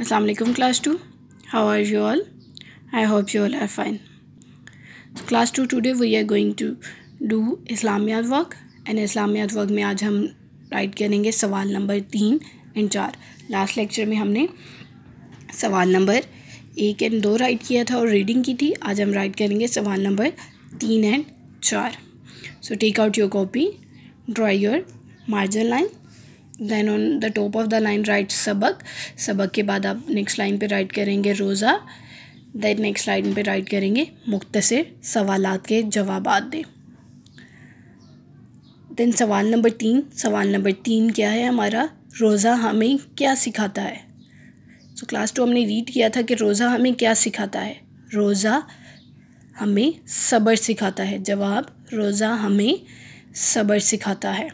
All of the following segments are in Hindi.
Aslam class two how are you all I hope you all are fine class two today we are going to do do work and and work में आज हम राइट करेंगे सवाल नंबर तीन एंड चार लास्ट लेक्चर में हमने सवाल नंबर एक एंड दो राइट किया था और रीडिंग की थी आज हम राइट करेंगे सवाल नंबर तीन एंड चार so take out your copy draw your margin line then on the top of the line write सबक सबक के बाद आप नेक्स्ट लाइन पे राइट करेंगे रोज़ा देन नेक्स्ट लाइन पे राइट करेंगे मुख्तसर सवाल के जवाब दें देन सवाल नंबर तीन सवाल नंबर तीन क्या है हमारा रोज़ा हमें क्या सिखाता है सो क्लास टू हमने रीड किया था कि रोज़ा हमें क्या सिखाता है रोज़ा हमें सब्र सिखाता है जवाब रोज़ा हमें सब्र सिखाता है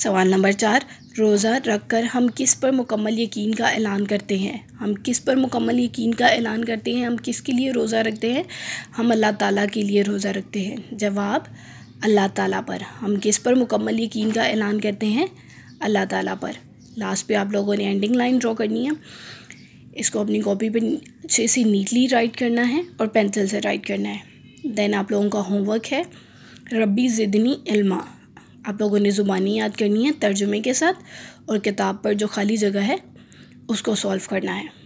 सवाल नंबर चार रोज़ा रख कर हम किस पर मुकम्मल यकीन का ऐलान करते हैं हम किस पर मुकम्मल यकीन का ऐलान करते हैं हम किसके लिए रोज़ा रखते हैं हम अल्लाह ताला के लिए रोज़ा रखते हैं जवाब अल्लाह ताला पर हम किस पर मुकम्मल यकीन का ऐलान करते हैं अल्लाह ताला पर लास्ट पे आप लोगों ने एंडिंग लाइन ड्रॉ करनी है इसको अपनी कॉपी पे अच्छे से नीटली राइट करना है और पेंसिल से राइट करना है देन आप लोगों का होमवर्क है रबी ज़िदनी इल्मा आप लोगों ने ज़ुबानी याद करनी है तर्जुमे के साथ और किताब पर जो खाली जगह है उसको सॉल्व करना है